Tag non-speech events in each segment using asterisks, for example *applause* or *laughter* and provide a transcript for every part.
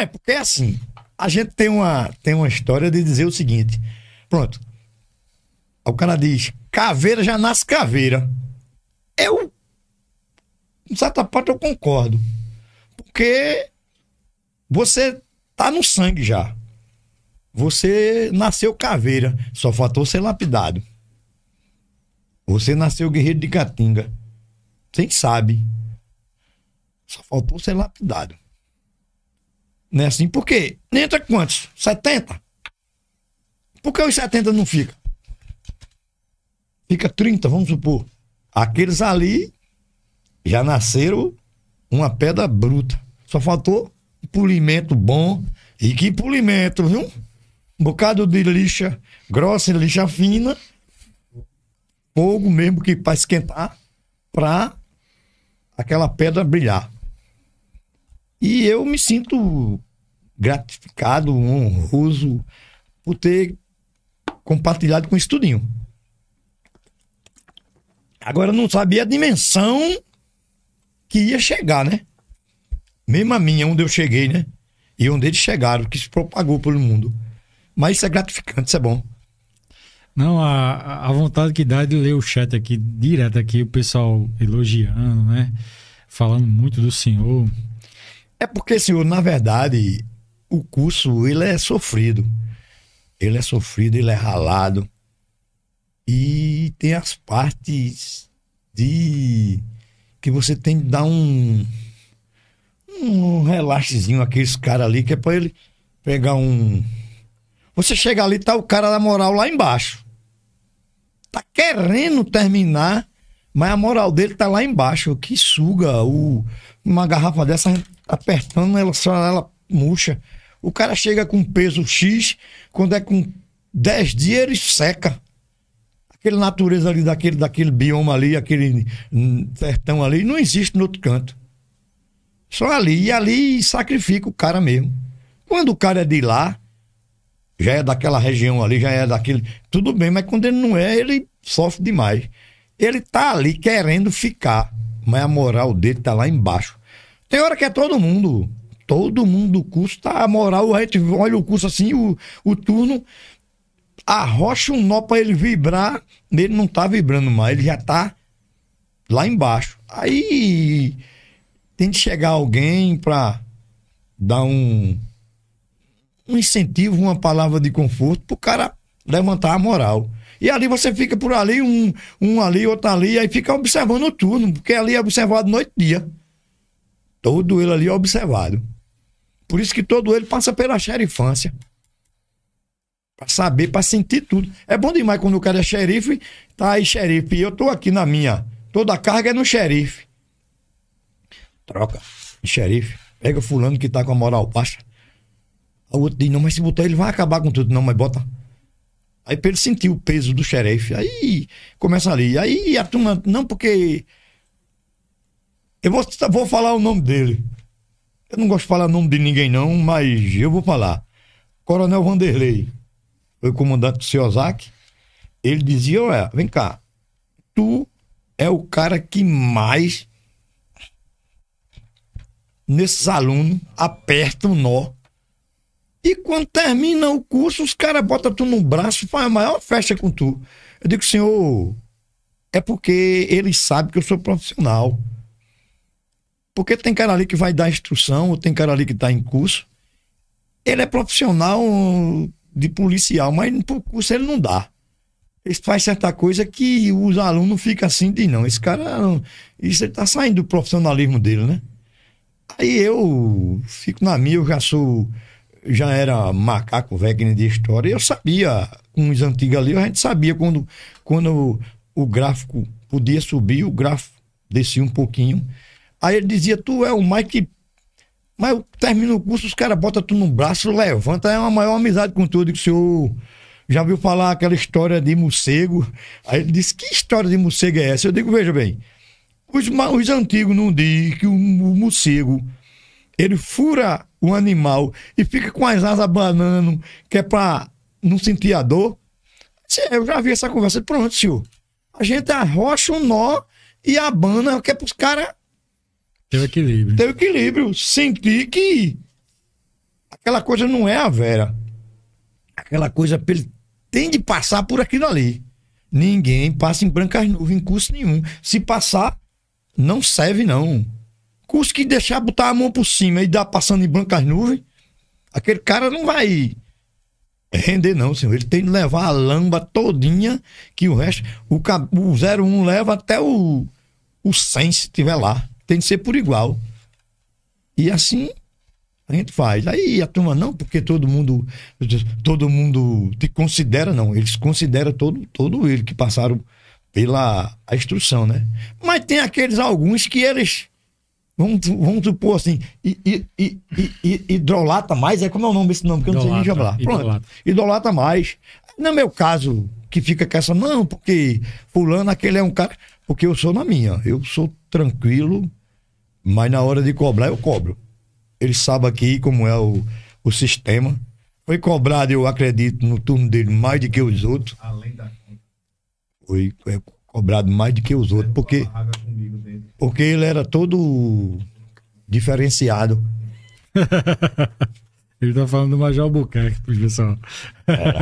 É, porque é assim. A gente tem uma, tem uma história de dizer o seguinte: pronto. O cara diz: caveira já nasce caveira. Eu, em certa parte, eu concordo. Porque você tá no sangue já. Você nasceu caveira, só faltou ser lapidado. Você nasceu guerreiro de Catinga. Quem sabe? Só faltou ser lapidado. Né? Assim, por quê? Entra quantos? 70? Por que os 70 não fica? Fica 30, vamos supor. Aqueles ali já nasceram uma pedra bruta. Só faltou um polimento bom. E que polimento, viu? Um bocado de lixa grossa e lixa fina. Fogo mesmo que para esquentar, para aquela pedra brilhar. E eu me sinto gratificado, honroso por ter compartilhado com o estudinho. Agora não sabia a dimensão que ia chegar, né? Mesmo a minha, onde eu cheguei, né? E onde eles chegaram, que se propagou pelo mundo. Mas isso é gratificante, isso é bom. Não, a, a vontade que dá é de ler o chat aqui, direto aqui, o pessoal elogiando, né? Falando muito do senhor. É porque, senhor, na verdade, o curso ele é sofrido. Ele é sofrido, ele é ralado. E tem as partes de que você tem que dar um um relaxezinho aqueles caras ali que é para ele pegar um você chega ali tá o cara da moral lá embaixo. Tá querendo terminar, mas a moral dele tá lá embaixo, que suga o uma garrafa dessa apertando, ela só ela murcha. O cara chega com peso X, quando é com 10 dias ele seca. Aquela natureza ali daquele, daquele bioma ali, aquele hum, sertão ali, não existe no outro canto. Só ali. E ali sacrifica o cara mesmo. Quando o cara é de lá, já é daquela região ali, já é daquele. Tudo bem, mas quando ele não é, ele sofre demais. Ele tá ali querendo ficar, mas a moral dele tá lá embaixo. Tem hora que é todo mundo. Todo mundo do curso tá a moral. A gente olha o curso assim, o, o turno arrocha um nó para ele vibrar. Ele não tá vibrando mais, ele já tá lá embaixo. Aí tem que chegar alguém para dar um, um incentivo, uma palavra de conforto pro cara levantar a moral. E ali você fica por ali, um, um ali, outro ali, aí fica observando o turno, porque ali é observado noite e dia. Todo ele ali é observado. Por isso que todo ele passa pela xerifância. Pra saber, pra sentir tudo. É bom demais quando o cara é xerife, tá aí xerife. E eu tô aqui na minha. Toda a carga é no xerife. Troca. Xerife. Pega fulano que tá com a moral baixa. O outro diz, não, mas se botar ele vai acabar com tudo. Não, mas bota. Aí pra ele sentir o peso do xerife. Aí começa ali. Aí a turma, não, porque eu vou, vou falar o nome dele. Eu não gosto de falar o nome de ninguém, não, mas eu vou falar. Coronel Vanderlei, foi comandante do CIOSAC. Ele dizia: Olha, vem cá, tu é o cara que mais nesses alunos aperta o nó. E quando termina o curso, os caras botam tu no braço e faz a maior festa com tu. Eu digo, senhor, é porque eles sabem que eu sou profissional. Porque tem cara ali que vai dar instrução, ou tem cara ali que está em curso. Ele é profissional de policial, mas por curso ele não dá. Ele faz certa coisa que os alunos ficam assim de não. Esse cara, isso ele tá saindo do profissionalismo dele, né? Aí eu fico na minha, eu já sou, já era macaco velho de história, eu sabia, uns antigos ali, a gente sabia quando, quando o gráfico podia subir, o gráfico descia um pouquinho. Aí ele dizia, tu é o mais que. Mas eu termino o curso, os caras botam tu no braço, levanta, é uma maior amizade com tudo. Que o senhor já viu falar aquela história de morcego? Aí ele disse, que história de morcego é essa? Eu digo, veja bem, os, os antigos não dizem que o, o morcego ele fura o animal e fica com as asas abanando, que é pra não sentir a dor. Eu já vi essa conversa. Pronto, senhor. A gente arrocha um nó e abana, que é pros caras Teve equilíbrio. Teve equilíbrio. Senti que aquela coisa não é a Vera. Aquela coisa ele tem de passar por aquilo ali. Ninguém passa em brancas nuvens, em curso nenhum. Se passar, não serve, não. Curso que deixar botar a mão por cima e dar passando em brancas nuvens, aquele cara não vai render, não, senhor. Ele tem de levar a lamba todinha, que o resto, o, o 01 leva até o, o 100 se tiver lá tem que ser por igual. E assim a gente faz. Aí a turma não, porque todo mundo todo mundo te considera, não. Eles consideram todo, todo ele que passaram pela a instrução, né? Mas tem aqueles alguns que eles vamos, vamos supor assim, e, e, e, hidrolata mais, é como é o nome desse nome, que eu não sei nem falar. Pronto, idolata. idolata mais. No meu caso, que fica com essa, não, porque fulano aquele é um cara, porque eu sou na minha, eu sou tranquilo, mas na hora de cobrar, eu cobro. Ele sabe aqui como é o, o sistema. Foi cobrado, eu acredito, no turno dele mais do que os outros. Além da conta. Foi, é, cobrado mais do que os outros. Porque, porque ele era todo diferenciado. *laughs* ele tá falando do Major Albuquerque, pessoal. *laughs*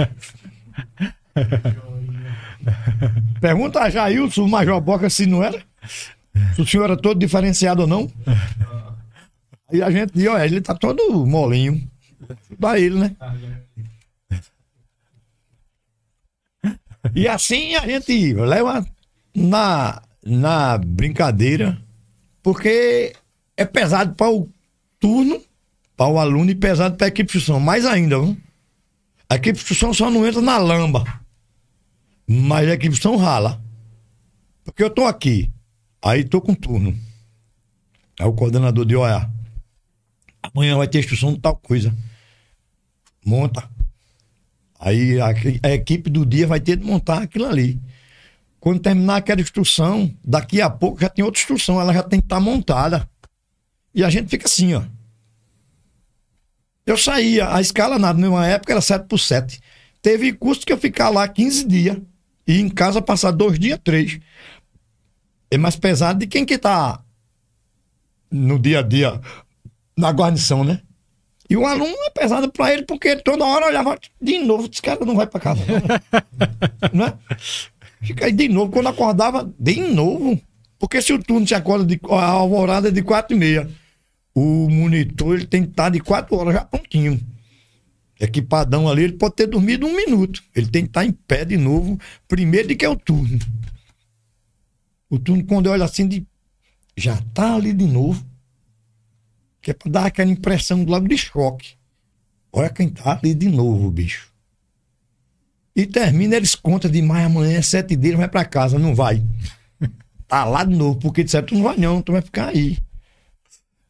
Pergunta a Jailson, o Major Boca, se não era? Se o senhor é todo diferenciado ou não. E a gente, e olha, ele tá todo molinho. Pra ele, né? E assim a gente leva na, na brincadeira, porque é pesado para o turno, para o aluno e pesado para a equipe de instrução. Mais ainda, viu? A equipe de instrução só não entra na lamba, mas a equipe de instrução rala. Porque eu tô aqui Aí tô com turno. Aí o coordenador de OA. Amanhã vai ter instrução de tal coisa. Monta. Aí a, a equipe do dia vai ter de montar aquilo ali. Quando terminar aquela instrução, daqui a pouco já tem outra instrução, ela já tem que estar tá montada. E a gente fica assim, ó. Eu saía, a escala na mesma época era 7 por 7. Teve custo que eu ficar lá 15 dias e em casa passar dois dias, três é mais pesado de quem que está no dia a dia na guarnição, né? E o aluno é pesado para ele porque toda hora olhava de novo, esse cara não vai para casa, não, né? *laughs* É? Fica aí de novo, quando acordava, de novo. Porque se o turno se acorda de a alvorada é de quatro e meia, o monitor ele tem que estar tá de quatro horas já prontinho. Equipadão ali, ele pode ter dormido um minuto. Ele tem que estar tá em pé de novo, primeiro de que é o turno. O turno, quando eu olho assim, de, já tá ali de novo. Que é pra dar aquela impressão do lado de choque. Olha quem tá ali de novo, bicho. E termina, eles contam demais, amanhã é sete dias, vai pra casa, não vai. *laughs* tá lá de novo, porque disseram, tu não vai não, tu vai ficar aí.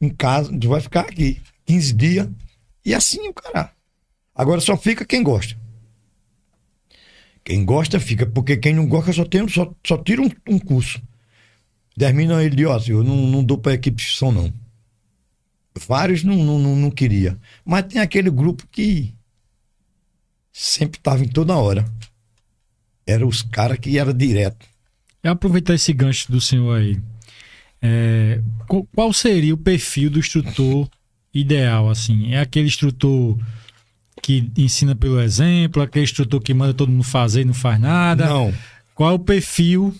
Em casa, tu vai ficar aqui. 15 dias. E assim o cara. Agora só fica quem gosta. Quem gosta fica, porque quem não gosta só, tem, só, só tira um, um curso. Termina ele de, ó, assim, eu não, não dou para equipe de som, não. Vários não, não, não, não queria. Mas tem aquele grupo que sempre estava em toda hora. Era os caras que era direto. É aproveitar esse gancho do senhor aí. É, qual seria o perfil do instrutor ideal, assim? É aquele instrutor que ensina pelo exemplo, aquele instrutor que manda todo mundo fazer e não faz nada? Não. Qual é o perfil